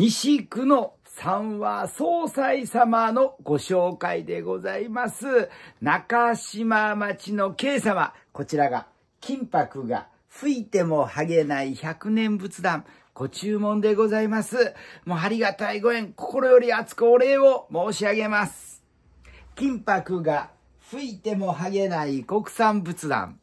西区の三和総裁様のご紹介でございます。中島町の慶様。こちらが、金箔が吹いても剥げない百年仏壇。ご注文でございます。もうありがたいご縁、心より熱くお礼を申し上げます。金箔が吹いても剥げない国産仏壇。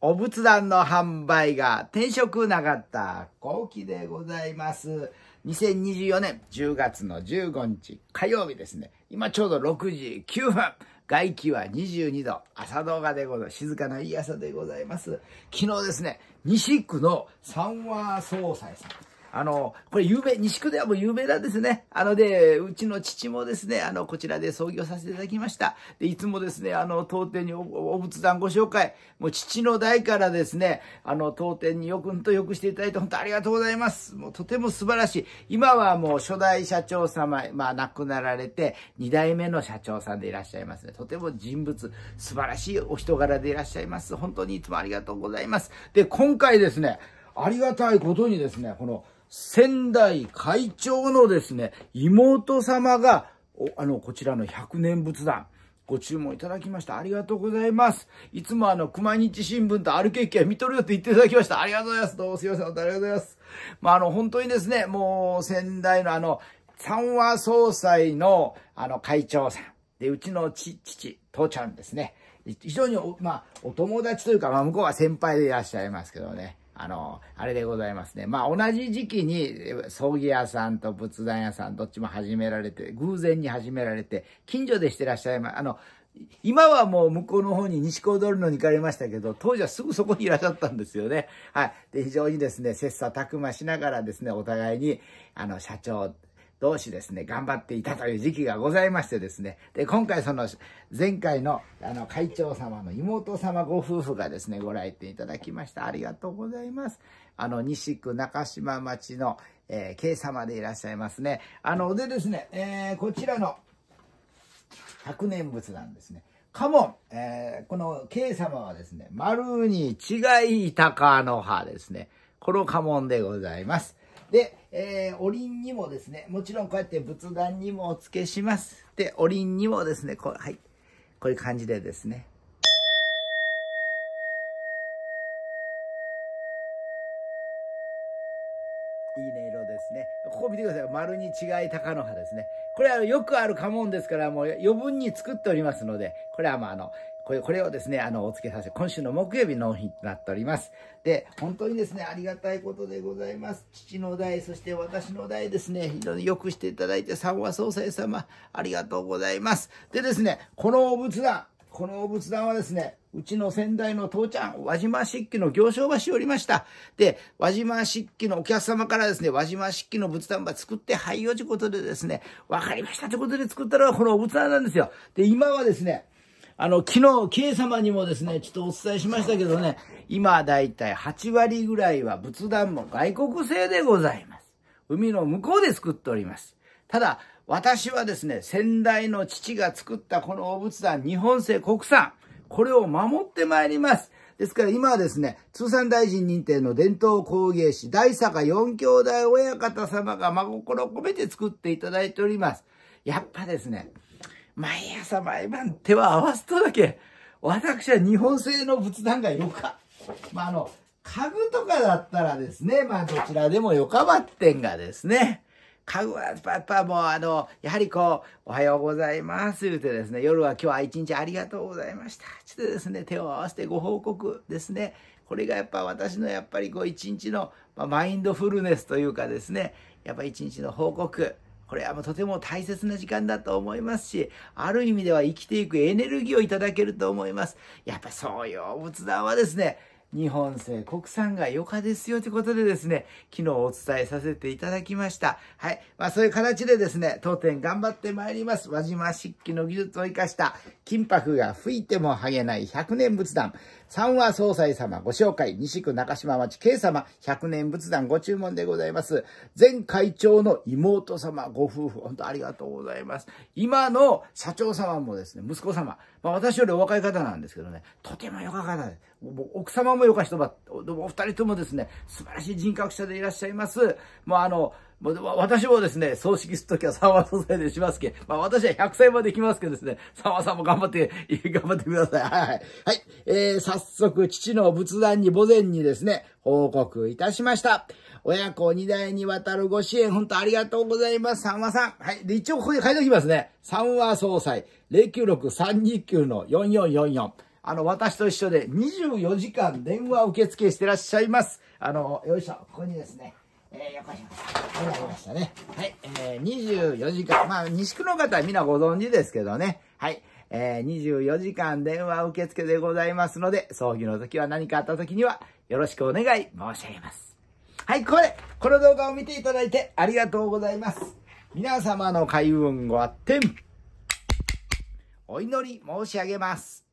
お仏壇の販売が転職なかった後期でございます。2024年10月の15日火曜日ですね。今ちょうど6時9分。外気は22度。朝動画でございます。静かないい朝でございます。昨日ですね、西区の三和総裁さん。あの、これ有名、西区ではもう有名なんですね。あので、うちの父もですね、あの、こちらで創業させていただきました。で、いつもですね、あの、当店にお仏壇ご紹介、もう父の代からですね、あの、当店によくんとよくしていただいて、本当ありがとうございます。もうとても素晴らしい。今はもう初代社長様、まあ亡くなられて、2代目の社長さんでいらっしゃいますね。とても人物、素晴らしいお人柄でいらっしゃいます。本当にいつもありがとうございます。で、今回ですね、ありがたいことにですね、この、仙台会長のですね、妹様が、あの、こちらの百年仏壇、ご注文いただきました。ありがとうございます。いつもあの、熊日新聞と歩け駅は見とるよって言っていただきました。ありがとうございます。どうもすいません。ありがとうございます。まあ、あの、本当にですね、もう、仙台のあの、三和総裁の、あの、会長さん。で、うちの父、父ちゃんですね。非常にまあ、お友達というか、まあ、向こうは先輩でいらっしゃいますけどね。あの、あれでございますね。まあ、同じ時期に、葬儀屋さんと仏壇屋さん、どっちも始められて、偶然に始められて、近所でしてらっしゃいま、あの、今はもう向こうの方に西高通りのに行かれましたけど、当時はすぐそこにいらっしゃったんですよね。はい。で、非常にですね、切磋琢磨しながらですね、お互いに、あの、社長、同士ですね、頑張っていたという時期がございましてですね、で、今回その、前回の、あの、会長様の妹様ご夫婦がですね、ご来店いただきました。ありがとうございます。あの、西区中島町の、えー、K 様でいらっしゃいますね。あの、でですね、えー、こちらの、百年仏なんですね。家紋、えー、この K 様はですね、丸に違いたかの葉ですね。この家紋でございます。で、えー、おりんにもですね、もちろんこうやって仏壇にもお付けします。で、おりんにもですね、こう、はい、こういう感じでですね。いい音色ですね。ここ見てください。丸に違い高の葉ですね。これはよくある家紋ですから、もう余分に作っておりますので、これはまああの、これこれをですね、あの、お付けさせて、今週の木曜日納品となっております。で、本当にですね、ありがたいことでございます。父の代、そして私の代ですね、非常によくしていただいて、三和総裁様、ありがとうございます。でですね、このお仏壇、このお仏壇はですね、うちの先代の父ちゃん、輪島漆器の行商橋おりました。で、輪島漆器のお客様からですね、輪島漆器の仏壇場作って廃業ということでですね、わかりましたということで作ったのがこのお仏壇なんですよ。で、今はですね、あの、昨日、K 様にもですね、ちょっとお伝えしましたけどね、今だいたい8割ぐらいは仏壇も外国製でございます。海の向こうで作っております。ただ、私はですね、先代の父が作ったこのお仏壇、日本製国産、これを守ってまいります。ですから今はですね、通産大臣認定の伝統工芸士、大坂四兄弟親方様が真心を込めて作っていただいております。やっぱですね、毎朝毎晩手は合わすとだけ、私は日本製の仏壇がよか。まあ、あの、家具とかだったらですね、まあ、どちらでもよかばってんがですね、家具はやっぱもうあの、やはりこう、おはようございます言うてですね、夜は今日は一日ありがとうございました。ちょっとですね、手を合わせてご報告ですね。これがやっぱ私のやっぱりこう一日の、まあ、マインドフルネスというかですね、やっぱ一日の報告。これはもうとても大切な時間だと思いますし、ある意味では生きていくエネルギーをいただけると思います。やっぱそういう仏壇はですね、日本製国産が余価ですよということでですね、昨日お伝えさせていただきました。はい。まあそういう形でですね、当店頑張ってまいります。輪島漆器の技術を生かした金箔が吹いても剥げない100年仏壇。三和総裁様ご紹介、西区中島町 K 様、百年仏壇ご注文でございます。前会長の妹様、ご夫婦、本当ありがとうございます。今の社長様もですね、息子様、まあ私よりお若い方なんですけどね、とても良かったです。奥様も良かしとば、お二人ともですね、素晴らしい人格者でいらっしゃいます。もうあの、私もですね、葬式するときは沢葬祭でしますけど、まあ私は100歳まで来きますけどですね、沢さんも頑張って、頑張ってください。はい。はい。えー、早速、父の仏壇に墓前にですね、報告いたしました。親子二代にわたるご支援、本当ありがとうございます。三和さん。はい。で、一応ここに書いておきますね。三和総裁、096-329-4444。あの、私と一緒で24時間電話受付してらっしゃいます。あの、よいしょ、ここにですね。えー、横島さん。はりましたね。はい、えー、24時間、まあ、西区の方は皆ご存知ですけどね。はい、えー、24時間電話受付でございますので、葬儀の時は何かあった時には、よろしくお願い申し上げます。はい、ここで、この動画を見ていただいてありがとうございます。皆様の開運ごあってお祈り申し上げます。